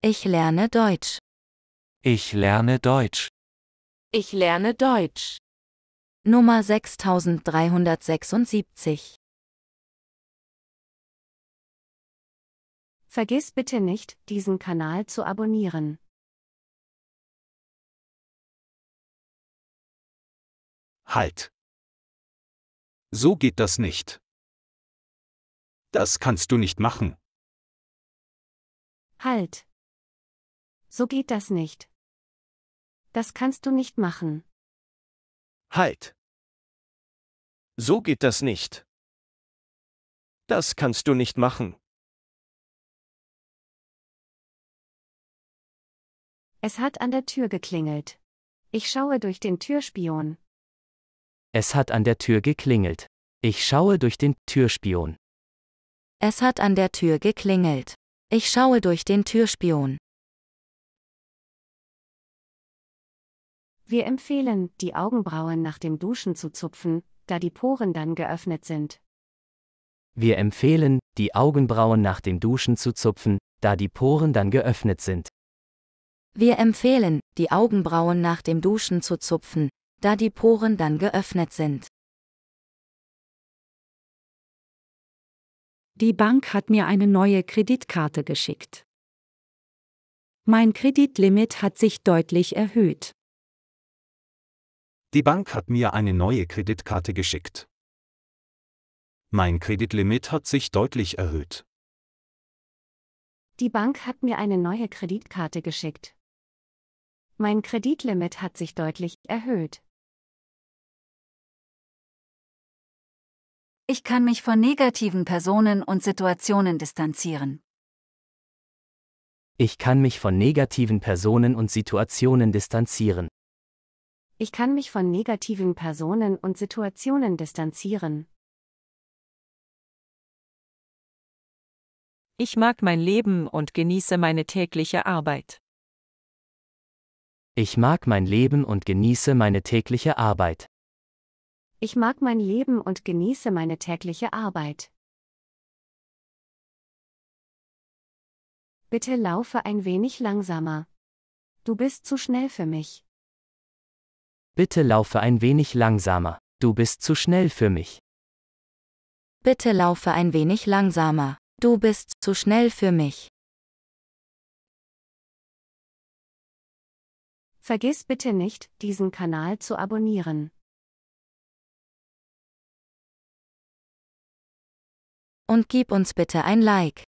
Ich lerne Deutsch. Ich lerne Deutsch. Ich lerne Deutsch. Nummer 6376. Vergiss bitte nicht, diesen Kanal zu abonnieren. Halt. So geht das nicht. Das kannst du nicht machen. Halt. So geht das nicht. Das kannst du nicht machen. Halt. So geht das nicht. Das kannst du nicht machen. Es hat an der Tür geklingelt. Ich schaue durch den Türspion. Es hat an der Tür geklingelt. Ich schaue durch den Türspion. Es hat an der Tür geklingelt. Ich schaue durch den Türspion. Wir empfehlen, die Augenbrauen nach dem Duschen zu zupfen, da die Poren dann geöffnet sind. Wir empfehlen, die Augenbrauen nach dem Duschen zu zupfen, da die Poren dann geöffnet sind. Wir empfehlen, die Augenbrauen nach dem Duschen zu zupfen, da die Poren dann geöffnet sind. Die Bank hat mir eine neue Kreditkarte geschickt. Mein Kreditlimit hat sich deutlich erhöht. Die Bank hat mir eine neue Kreditkarte geschickt. Mein Kreditlimit hat sich deutlich erhöht. Die Bank hat mir eine neue Kreditkarte geschickt. Mein Kreditlimit hat sich deutlich erhöht. Ich kann mich von negativen Personen und Situationen distanzieren. Ich kann mich von negativen Personen und Situationen distanzieren ich kann mich von negativen Personen und Situationen distanzieren. Ich mag mein Leben und genieße meine tägliche Arbeit. Ich mag mein Leben und genieße meine tägliche Arbeit. Ich mag mein Leben und genieße meine tägliche Arbeit. Bitte laufe ein wenig langsamer. Du bist zu schnell für mich. Bitte laufe ein wenig langsamer. Du bist zu schnell für mich. Bitte laufe ein wenig langsamer. Du bist zu schnell für mich. Vergiss bitte nicht, diesen Kanal zu abonnieren. Und gib uns bitte ein Like.